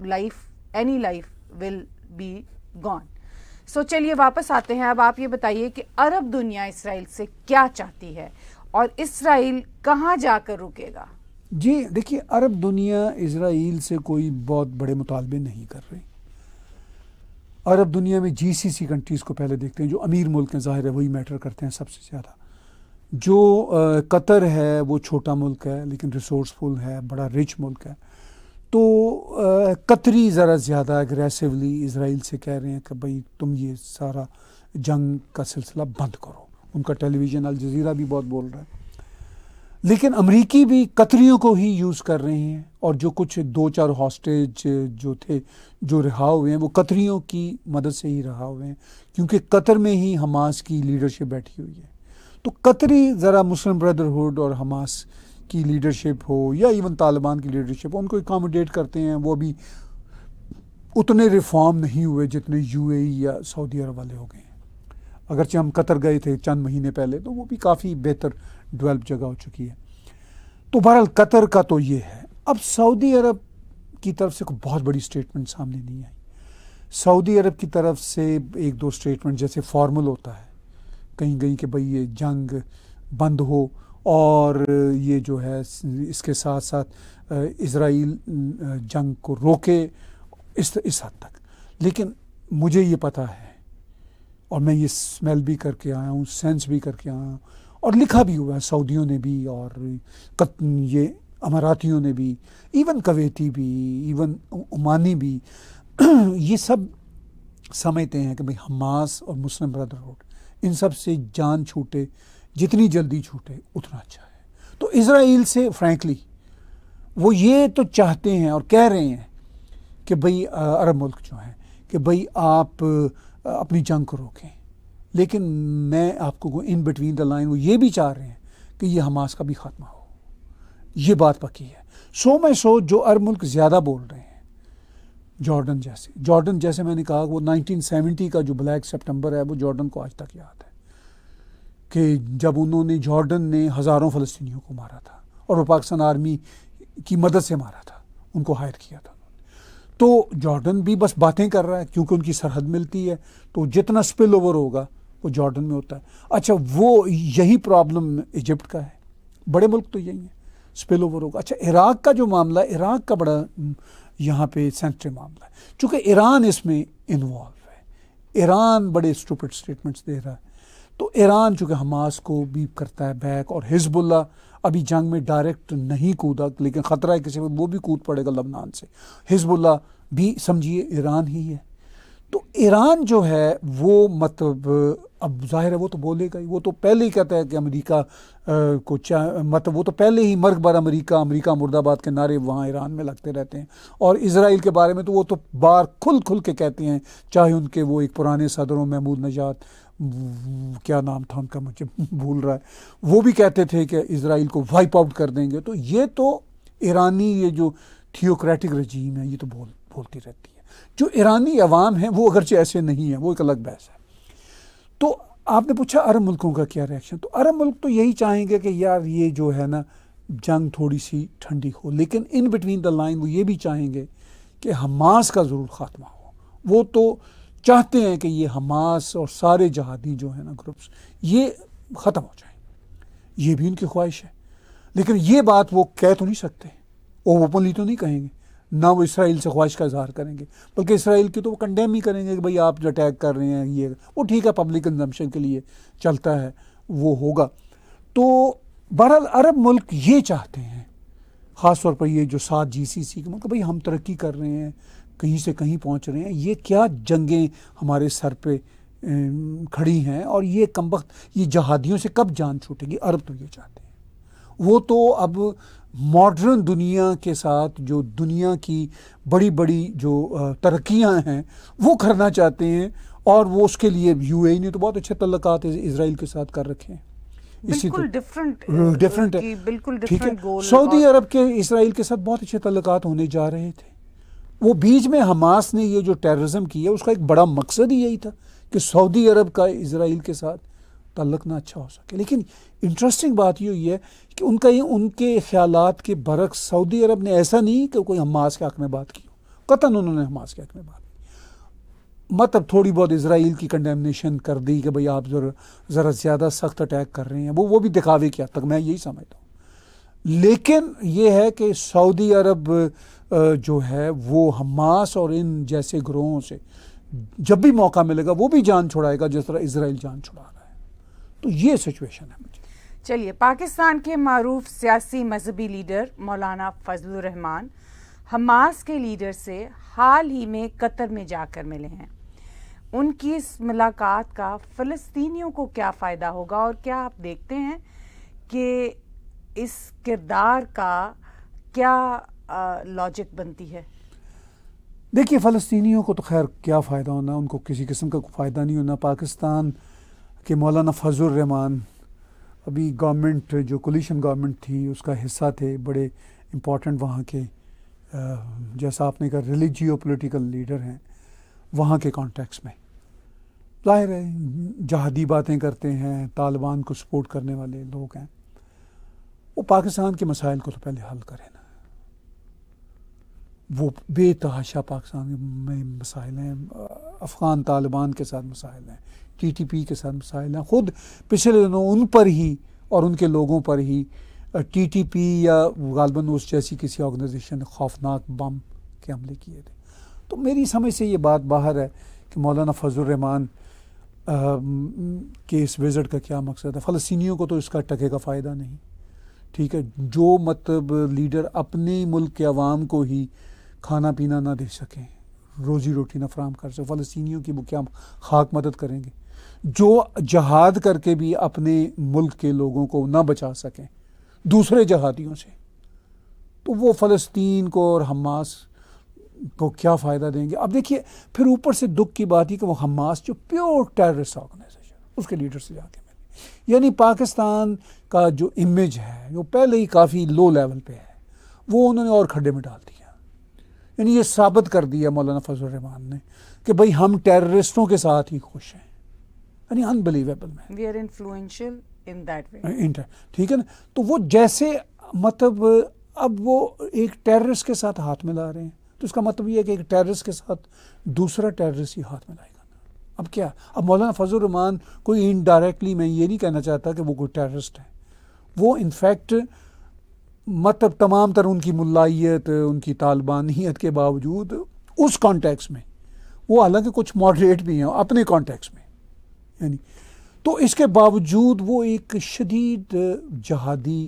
life any life will be gone so चलिए वापस आते हैं अब आप ये बताइए कि अरब दुनिया इसराइल से क्या चाहती है और इसराइल कहाँ जाकर रुकेगा जी देखिए अरब दुनिया इसराइल से कोई बहुत बड़े मुतालबे नहीं कर रही अरब दुनिया में जीसीसी कंट्रीज़ को पहले देखते हैं जो अमीर मुल्क हैं ज़ाहिर है वही मैटर करते हैं सबसे ज़्यादा जो आ, कतर है वो छोटा मुल्क है लेकिन रिसोर्सफुल है बड़ा रिच मुल्क है तो आ, कतरी ज़रा ज़्यादा एग्रेसिवली इसराइल से कह रहे हैं कि भाई तुम ये सारा जंग का सिलसिला बंद करो उनका टेलीविज़न अल जजीरा भी बहुत बोल रहा है लेकिन अमरीकी भी कतरीों को ही यूज़ कर रहे हैं और जो कुछ दो चार हॉस्टेज जो थे जो रिहा हुए हैं वो कतरीों की मदद से ही रहा हुए हैं क्योंकि कतर में ही हमास की लीडरशिप बैठी हुई है तो कतरी ज़रा मुस्लिम ब्रदरहुड और हमास की लीडरशिप हो या इवन तालिबान की लीडरशिप हो उनको एकोमोडेट करते हैं वो अभी उतने रिफॉर्म नहीं हुए जितने यूएई e या सऊदी अरब वाले हो गए अगरचे हम कतर गए थे चंद महीने पहले तो वो भी काफ़ी बेहतर डेवलप जगह हो चुकी है तो बहरहाल कतर का तो ये है अब सऊदी अरब की तरफ से कोई बहुत बड़ी स्टेटमेंट सामने नहीं आई सऊदी अरब की तरफ से एक दो स्टेटमेंट जैसे फॉर्मल होता है कहीं कहीं कि भाई ये जंग बंद हो और ये जो है इसके साथ साथ इसराइल जंग को रोके इस इस हद तक लेकिन मुझे ये पता है और मैं ये स्मेल भी करके आया हूँ सेंस भी करके आया हूँ और लिखा भी हुआ है सऊदियों ने भी और ये अमारातियों ने भी इवन कवेती भी इवन उमानी भी ये सब समझते हैं कि भाई हमास और मुस्लिम ब्रदरहुड इन सब से जान छूटे जितनी जल्दी छूटे उतना अच्छा है तो इसराइल से फ्रैंकली वो ये तो चाहते हैं और कह रहे हैं कि भाई अरब मुल्क जो हैं कि भाई आप अपनी जंग को रोकें लेकिन मैं आपको इन बिटवीन द लाइन वो ये भी चाह रहे हैं कि ये हमास का भी खात्मा हो ये बात पक्की है सो में सो जो अरब मुल्क ज़्यादा बोल रहे हैं जॉर्डन जैसे जॉर्डन जैसे मैंने कहा वो 1970 का जो ब्लैक सितंबर है वो जॉर्डन को आज तक याद है कि जब उन्होंने जॉर्डन ने हज़ारों फ़लस्तियों को मारा था और वो पाकिस्तान आर्मी की मदद से मारा था उनको हायर किया था तो जॉर्डन भी बस बातें कर रहा है क्योंकि उनकी सरहद मिलती है तो जितना स्पिल ओवर होगा वो जॉर्डन में होता है अच्छा वो यही प्रॉब्लम इजिप्ट का है बड़े मुल्क तो यही है स्पिल ओवर होगा अच्छा इराक का जो मामला है इराक का बड़ा यहाँ पे सेंसिटिव मामला है चूँकि ईरान इसमें इन्वॉल्व है ईरान बड़े स्टूपट स्टेटमेंट्स दे रहा है तो ईरान चूँकि हमास को बीप करता है बैक और हिजबुल्ला अभी जंग में डायरेक्ट नहीं कूदा लेकिन ख़तरा है किसी वो भी कूद पड़ेगा लबनान से हिजबुल्ला भी समझिए ईरान ही है तो ईरान जो है वो मतलब अब जाहिर है वो तो बोलेगा ही वो तो पहले ही कहता है कि अमेरिका को मतलब वो तो पहले ही मर्ग बार अमेरिका अमेरिका मुर्दाबाद के नारे वहाँ ईरान में लगते रहते हैं और इसराइल के बारे में तो वो तो बार खुल खुल के कहते हैं चाहे उनके वो एक पुराने सदरों महमूद नजात क्या नाम था उनका मुझे भूल रहा है वो भी कहते थे कि इसराइल को वाइप आउट कर देंगे तो ये तो ईरानी ये जो थियोक्रेटिक रजीम है ये तो बोल बोलती रहती है जो ईरानी अवाम है वो अगरचे ऐसे नहीं है वो एक अलग बहस है तो आपने पूछा अरब मुल्कों का क्या रिएक्शन तो अरब मुल्क तो यही चाहेंगे कि यार ये जो है ना जंग थोड़ी सी ठंडी हो लेकिन इन बिटवीन द लाइन वो ये भी चाहेंगे कि हमास का ज़रूर ख़ात्मा हो वो तो चाहते हैं कि ये हमास और सारे जहादी जो है ना ग्रुप्स ये ख़त्म हो जाए ये भी उनकी ख्वाहिश है लेकिन ये बात वो कह तो नहीं सकते वो ओपनली तो नहीं कहेंगे ना वो इसराइल से ख्वाहिश का इजहार करेंगे बल्कि इसराइल की तो वो कंडेम ही करेंगे कि भाई आप जो अटैक कर रहे हैं ये वो ठीक है पब्लिक कंजम्पशन के लिए चलता है वो होगा तो बहरहाल अरब मुल्क ये चाहते हैं ख़ास तौर पर ये जो सात जी सी सी के मुल्क भाई हम तरक्की कर रहे हैं कहीं से कहीं पहुंच रहे हैं ये क्या जंगें हमारे सर पे खड़ी हैं और ये कम वक्त ये जहादियों से कब जान छूटेगी अरब तो ये चाहते हैं वो तो अब मॉडर्न दुनिया के साथ जो दुनिया की बड़ी बड़ी जो तरक्याँ हैं वो करना चाहते हैं और वो उसके लिए यू ने तो बहुत अच्छे तल्लक इसराइल के साथ कर रखे हैं इसी तो डिफरेंट डिफरेंट है बिल्कुल ठीक है सऊदी अरब के इसराइल के साथ बहुत अच्छे तल्लक होने जा रहे थे वो बीच में हमास ने ये जो टेररिज्म किया उसका एक बड़ा मकसद ही यही था कि सऊदी अरब का इसराइल के साथ तल्लक ना अच्छा हो सके लेकिन इंटरेस्टिंग बात ये हुई है कि उनका ये उनके ख्याल के बरक्स सऊदी अरब ने ऐसा नहीं कि कोई हमास के हक में बात की हो कतन उन्होंने हमास के हक में बात की मतलब थोड़ी बहुत इसराइल की कंडेमनेशन कर दी कि भाई आप ज़रा ज़्यादा सख्त अटैक कर रहे हैं वो वो भी दिखावे क्या तक मैं यही समझता हूँ लेकिन ये है कि सऊदी अरब जो है वो हमास और इन जैसे ग्रोहों से जब भी मौका मिलेगा वो भी जान छुड़ाएगा जिस तरह इसराइल जान छुड़ा रहा है तो ये सिचुएशन है मुझे चलिए पाकिस्तान के मरूफ सियासी मजहबी लीडर मौलाना फजलरहमान हमास के लीडर से हाल ही में कतर में जाकर मिले हैं उनकी इस मुलाकात का फ़लस्तीनियों को क्या फ़ायदा होगा और क्या आप देखते हैं कि इस किरदार का क्या लॉजिक बनती है देखिए फ़लस्तनीों को तो खैर क्या फ़ायदा होना उनको किसी किस्म का फ़ायदा नहीं होना पाकिस्तान के मौलाना फजल रहमान अभी गवर्नमेंट जो कोलिशन गवर्नमेंट थी उसका हिस्सा थे बड़े इम्पॉर्टेंट वहाँ के जैसा आपने कहा रिलीजियो पोलिटिकल लीडर हैं वहाँ के कॉन्टेक्स में जाहिर है जहादी बातें करते हैं तालिबान को सपोर्ट करने वाले लोग हैं वो पाकिस्तान के मसाइल को तो पहले हल करें ना वो बेतहाशा पाकिस्तान में मसाइल हैं अफ़गान तालिबान के साथ मसाइल हैं टी टी पी के साथ मसाइल हैं ख़ुद पिछले दिनों उन पर ही और उनके लोगों पर ही टी टी पी या गालबन उस जैसी किसी ऑर्गेनाइजेशन ने खौफनाक बम के हमले किए थे तो मेरी समझ से ये बात बाहर है कि मौलाना फजलरहमान के इस विज़िट का क्या मकसद है फ़लस्तियों को तो इसका टके का फ़ायदा नहीं ठीक है जो मतलब लीडर अपने मुल्क के अवाम को ही खाना पीना ना दे सकें रोज़ी रोटी ना फ्राहम कर सकें फ़लस्तियों की मुख्य क्या खाक मदद करेंगे जो जहाद करके भी अपने मुल्क के लोगों को ना बचा सकें दूसरे जहादियों से तो वो फ़लस्तीन को और हमास को क्या फ़ायदा देंगे अब देखिए फिर ऊपर से दुख की बात ही कि वो हमास जो प्योर टेररिस्ट ऑर्गेनाइजेशन उसके लीडर से जाके यानी पाकिस्तान का जो इमेज है जो पहले ही काफ़ी लो लेवल पे है वो उन्होंने और खड्डे में डाल दिया यानी ये साबित कर दिया मौलाना फजल रहमान ने कि भाई हम टेररिस्टों के साथ ही खुश हैं यानी अनबिलीवेबल में we are influential in that way ठीक है ना तो वो जैसे मतलब अब वो एक टेररिस्ट के साथ हाथ मिला रहे हैं तो इसका मतलब ये है कि एक टेररिस्ट के साथ दूसरा टेररिस्ट ही हाथ मिलाएगा अब क्या अब मौलाना फजलरहमान कोई इनडायरेक्टली मैं ये नहीं कहना चाहता कि वो कोई टेररिस्ट है वो इनफैक्ट मतलब तमाम तर उनकी मुलाइत उनकी तालबानियत के बावजूद उस कॉन्टेक्स में वो हालांकि कुछ मॉडरेट भी हैं अपने कॉन्टेक्स में यानी तो इसके बावजूद वो एक शदीद जहादी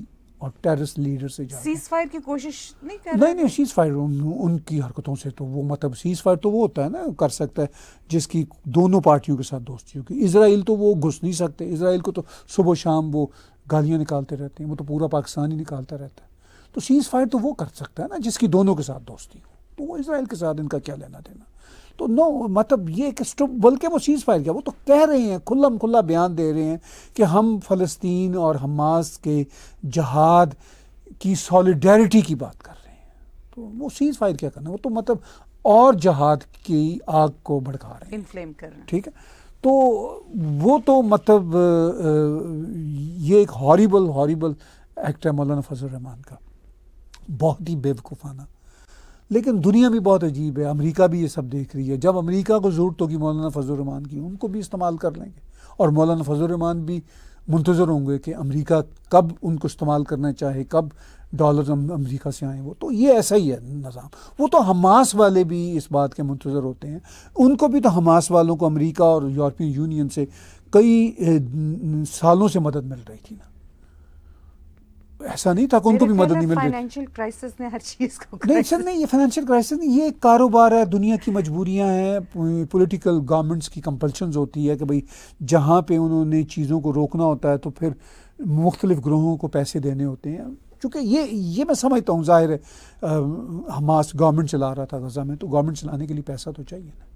और टेररिस्ट लीडर से सीज फायर की कोशिश नहीं कर नहीं नहीं सीज फायर उन, उनकी हरकतों से तो वो मतलब सीज फायर तो वो होता है ना कर सकता है जिसकी दोनों पार्टियों के साथ दोस्ती होगी इसराइल तो वो घुस नहीं सकते इसराइल को तो सुबह शाम वो गालियाँ निकालते रहते हैं वो तो पूरा पाकिस्तान ही निकालता रहता है तो सीज फायर तो वो कर सकता है ना जिसकी दोनों के साथ दोस्ती हो तो वो इसराइल के साथ इनका क्या लेना देना तो नो मतलब ये कि स्टुप बल्कि वो सीज़ फायर किया वो तो कह रहे हैं खुल्लम खुल्ला बयान दे रहे हैं कि हम फ़लस्तीन और हमास के जहाद की सॉलिडेरिटी की बात कर रहे हैं तो वो सीज़ फायर क्या करना वो तो मतलब और जहाद की आग को भड़का रहे हैं इनफ्लेम कर रहे हैं ठीक है तो वो तो मतलब ये एक हॉरीबल हॉरीबल एक्ट है मौलाना फजल रहमान का बहुत ही बेवकूफ़ाना लेकिन दुनिया भी बहुत अजीब है अमेरिका भी ये सब देख रही है जब अमेरिका को ज़रूरत होगी मौलाना फजलरहमान की उनको भी इस्तेमाल कर लेंगे और मौलाना फजलरहमान भी मुंतज़र होंगे कि अमेरिका कब उनको इस्तेमाल करना चाहे कब डॉलर अमेरिका से आए वो तो ये ऐसा ही है निज़ाम वो तो हमास वाले भी इस बात के मुंतज़र होते हैं उनको भी तो हमास वालों को अमरीका और यूरोपियन यूनियन से कई सालों से मदद मिल रही थी ना ऐसा नहीं था कि उनको भी मदद नहीं मिल रही फाइनेंशियल क्राइसिस ने हर चीज़ को नहीं सर नहीं ये फाइनेंशियल क्राइसिस नहीं ये कारोबार है दुनिया की मजबूरियां हैं पॉलिटिकल गवर्नमेंट्स की कंपल्शन होती है कि भाई जहाँ पे उन्होंने चीज़ों को रोकना होता है तो फिर मुख्तलिफ ग्रोहों को पैसे देने होते हैं चूँकि ये ये मैं समझता हूँ ज़ाहिर है हमास गवर्नमेंट चला रहा था गजा में तो गवर्नमेंट चलाने के लिए पैसा तो चाहिए ना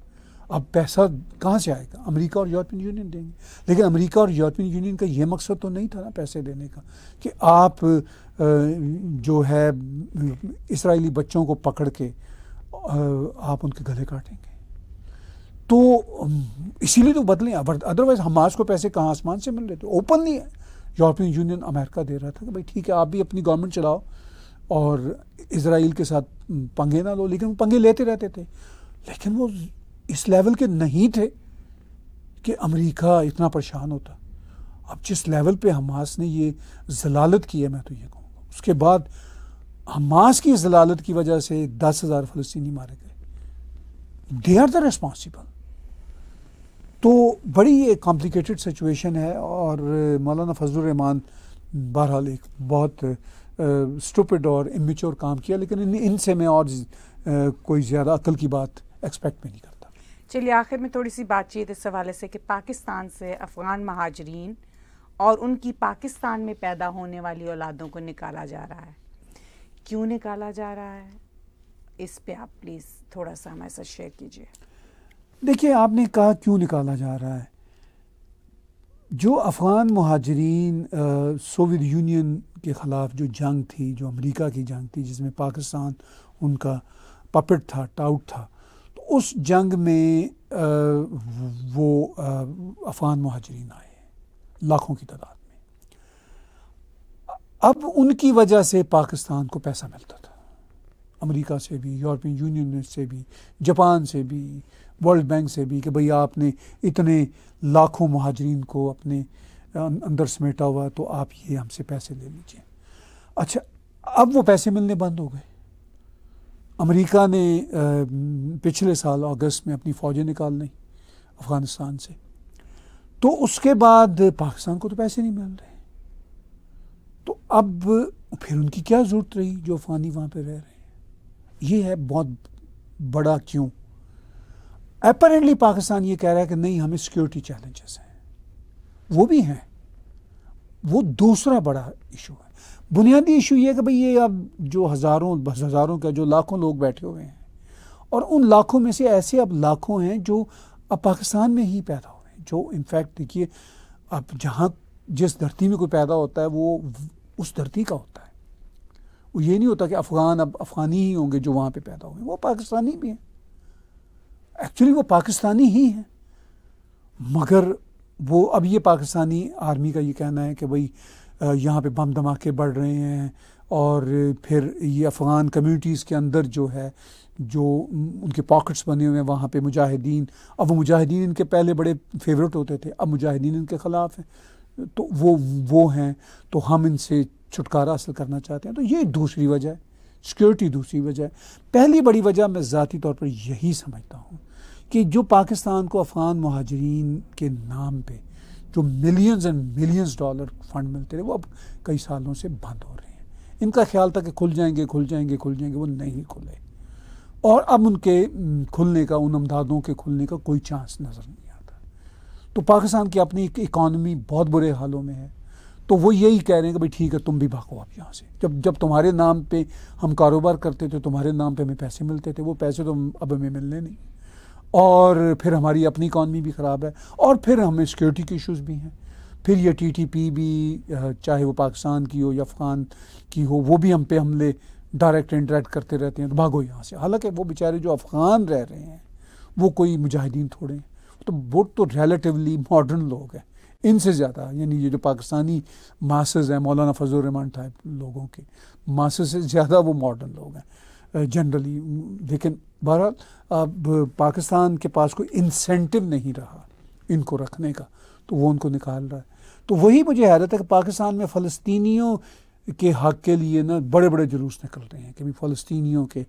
अब पैसा कहाँ से आएगा अमेरिका और यूरोपियन यूनियन देंगे लेकिन अमेरिका और यूरोपियन यूनियन का ये मकसद तो नहीं था ना पैसे देने का कि आप जो है इसराइली बच्चों को पकड़ के आप उनके गले काटेंगे तो इसीलिए तो बदले अदरवाइज हमास को पैसे कहाँ आसमान से मिल रहे थे ओपनली यूरोपियन यूनियन अमेरिका दे रहा था कि भाई ठीक है आप भी अपनी गवर्नमेंट चलाओ और इसराइल के साथ पंगे ना लो लेकिन पंगे लेते रहते थे लेकिन वो इस लेवल के नहीं थे कि अमेरिका इतना परेशान होता अब जिस लेवल पे हमास ने ये जलालत की है मैं तो ये कहूँगा उसके बाद हमास की जलालत की वजह से दस हज़ार फलस्तीनी मारे गए दे आर द रेस्पॉन्सिबल तो बड़ी ये कॉम्प्लिकेटेड सिचुएशन है और मौलाना फजलरहमान बहरहाल एक बहुत स्टूपिड और इमेच्योर काम किया लेकिन इनसे मैं और कोई ज़्यादा अकल की बात एक्सपेक्ट भी नहीं कर चलिए आखिर में थोड़ी सी बातचीत इस हवाले से कि पाकिस्तान से अफ़गान महाजरीन और उनकी पाकिस्तान में पैदा होने वाली औलादों को निकाला जा रहा है क्यों निकाला जा रहा है इस पे आप प्लीज़ थोड़ा सा हमारे साथ शेयर कीजिए देखिए आपने कहा क्यों निकाला जा रहा है जो अफ़गान महाजरीन सोवियत यूनियन के ख़िलाफ़ जो जंग थी जो अमेरिका की जंग थी जिसमें पाकिस्तान उनका पपेट था टाउट था उस जंग में आ, वो अफगान महाजरीन आए लाखों की तादाद में अब उनकी वजह से पाकिस्तान को पैसा मिलता था अमेरिका से भी यूरोपियन यूनियन से भी जापान से भी वर्ल्ड बैंक से भी कि भाई आपने इतने लाखों महाजरीन को अपने अंदर समेटा हुआ तो आप ये हमसे पैसे ले लीजिए अच्छा अब वो पैसे मिलने बंद हो गए अमेरिका ने पिछले साल अगस्त में अपनी फ़ौजें निकाल ली अफ़गानिस्तान से तो उसके बाद पाकिस्तान को तो पैसे नहीं मिल रहे तो अब फिर उनकी क्या ज़रूरत रही जो अफ़गानी वहाँ पर रह रहे हैं ये है बहुत बड़ा क्यों अपरेंटली पाकिस्तान ये कह रहा है कि नहीं हमें सिक्योरिटी चैलेंजेस हैं वो भी हैं वो दूसरा बड़ा इशू है बुनियादी इशू ये है कि भाई ये अब जो हज़ारों हज़ारों का जो लाखों लोग बैठे हुए हैं और उन लाखों में से ऐसे अब लाखों हैं जो अब पाकिस्तान में ही पैदा हुए हैं जो इनफैक्ट देखिए अब जहाँ जिस धरती में कोई पैदा होता है वो उस धरती का होता है वो ये नहीं होता कि अफ़गान अब अफ़गानी ही होंगे जो वहाँ पर पैदा हुए वो पाकिस्तानी भी हैं एक्चुअली वो पाकिस्तानी ही हैं मगर वो अब ये पाकिस्तानी आर्मी का ये कहना है कि भाई यहाँ पे बम धमाके बढ़ रहे हैं और फिर ये अफ़गान कम्यूनिटीज़ के अंदर जो है जो उनके पॉकेट्स बने हुए हैं वहाँ पे मुजाहिदीन अब वो मुजाहिदीन इनके पहले बड़े फेवरेट होते थे अब मुजाहिदीन इनके ख़िलाफ़ हैं तो वो वो हैं तो हम इनसे छुटकारा हासिल करना चाहते हैं तो ये दूसरी वजह है सिक्योरिटी दूसरी वजह है पहली बड़ी वजह मैं ज़ाती तौर पर यही समझता हूँ कि जो पाकिस्तान को अफ़गान महाजरीन के नाम पर जो millions and millions dollar fund मिलते रहे वो अब कई सालों से बंद हो रहे हैं इनका ख्याल था कि खुल जाएंगे खुल जाएंगे खुल जाएंगे वो नहीं खुले और अब उनके खुलने का उन अमदादों के खुलने का कोई चांस नज़र नहीं आता तो पाकिस्तान की अपनी इकानमी बहुत बुरे हालों में है तो वो यही कह रहे हैं कि भाई ठीक है तुम भी भागो आप यहाँ से जब जब तुम्हारे नाम पे हम कारोबार करते थे तुम्हारे नाम पे हमें पैसे मिलते थे वो पैसे तो अब हमें मिलने नहीं और फिर हमारी अपनी इकानमी भी ख़राब है और फिर हमें सिक्योरिटी के इश्यूज़ भी हैं फिर ये टीटीपी भी चाहे वो पाकिस्तान की हो या अफ़गान की हो वो भी हम पे हमले डायरेक्ट इंटरेक्ट करते रहते हैं तो भागो यहाँ से हालांकि वो बेचारे जो अफ़गान रह रहे हैं वो कोई मुजाहिदीन थोड़े हैं तो वो तो रिलेटिवली मॉडर्न लोग हैं इनसे ज़्यादा यानी ये जो पाकिस्तानी मासेज हैं मौलाना फजलरहमान रहमान टाइप लोगों के मासेज से ज़्यादा वो मॉडर्न लोग हैं जनरली लेकिन बहरहाल अब पाकिस्तान के पास कोई इंसेंटिव नहीं रहा इनको रखने का तो वो उनको निकाल रहा है तो वही मुझे हैरत है कि पाकिस्तान में फ़लस्तियों के हक के लिए ना बड़े बड़े जुलूस निकल रहे हैं कि फ़लस्तियों के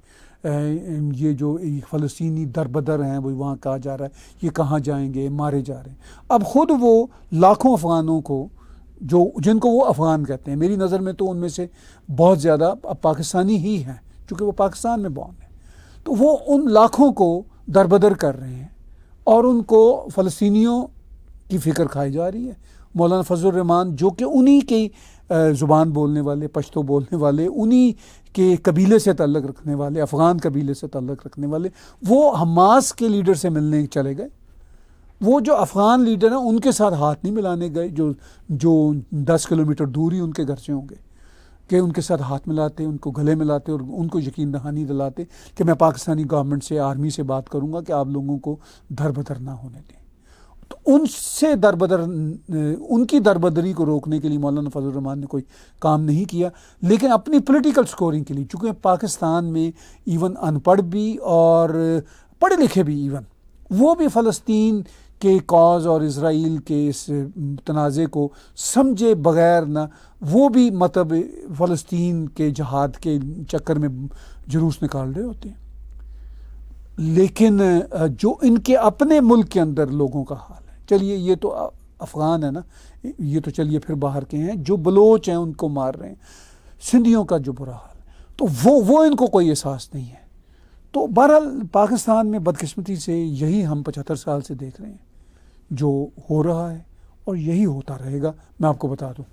ये जो फ़लस्तनी दर बदर हैं वो वहाँ कहा जा रहा है ये कहाँ जाएंगे मारे जा रहे हैं अब ख़ुद वो लाखों अफ़गानों को जो जिनको वो अफ़गान कहते हैं मेरी नज़र में तो उनमें से बहुत ज़्यादा पाकिस्तानी ही हैं चूँकि वो पाकिस्तान में बॉन्ड है तो वो उन लाखों को दरबदर कर रहे हैं और उनको फ़लस्तियों की फ़िक्र खाई जा रही है मौलाना फजलरहमान जो कि उन्हीं की ज़ुबान बोलने वाले पश्तो बोलने वाले उन्हीं के कबीले से तल्लक रखने वाले अफ़गान कबीले से तल्लक रखने वाले वो हमास के लीडर से मिलने चले गए वो जो अफ़गान लीडर हैं उनके साथ हाथ नहीं मिलाने गए जो जो दस किलोमीटर दूर ही उनके घर से होंगे कि उनके साथ हाथ मिलाते उनको गले मिलाते और उनको यकीन दहानी दिलाते कि मैं पाकिस्तानी गवर्नमेंट से आर्मी से बात करूँगा कि आप लोगों को दरबदर बदर ना होने दें तो उनसे दरबदर उनकी दरबदरी को रोकने के लिए मौलाना फजलरहमान ने कोई काम नहीं किया लेकिन अपनी पॉलिटिकल स्कोरिंग के लिए चूँकि पाकिस्तान में इवन अनपढ़ भी और पढ़े लिखे भी इवन वो भी फ़लस्तीन के कॉज और इसराइल के इस तनाज़े को समझे बगैर ना वो भी मतलब फ़लस्तीन के जहाद के चक्कर में जुलूस निकाल रहे होते हैं लेकिन जो इनके अपने मुल्क के अंदर लोगों का हाल है चलिए ये तो अफ़गान है ना ये तो चलिए फिर बाहर के हैं जो बलोच हैं उनको मार रहे हैं सिंधियों का जो बुरा हाल है तो वो वो इनको कोई एहसास नहीं है तो बहरहाल पाकिस्तान में बदकस्मती से यही हम पचहत्तर साल से देख रहे हैं जो हो रहा है और यही होता रहेगा मैं आपको बता दूँ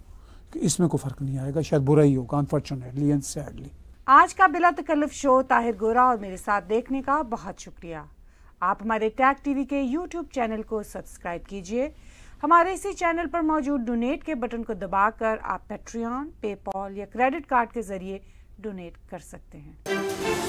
इसमें कोई फ़र्क नहीं आएगा शायद बुरा ही होगा अनफॉर्चुनेटली एंड सैडली आज का बिला तकल्लफ शो ताहिर गोरा और मेरे साथ देखने का बहुत शुक्रिया आप हमारे टैग टीवी के यूट्यूब चैनल को सब्सक्राइब कीजिए हमारे इसी चैनल पर मौजूद डोनेट के बटन को दबाकर आप पेट्रियन पेपॉल या क्रेडिट कार्ड के जरिए डोनेट कर सकते हैं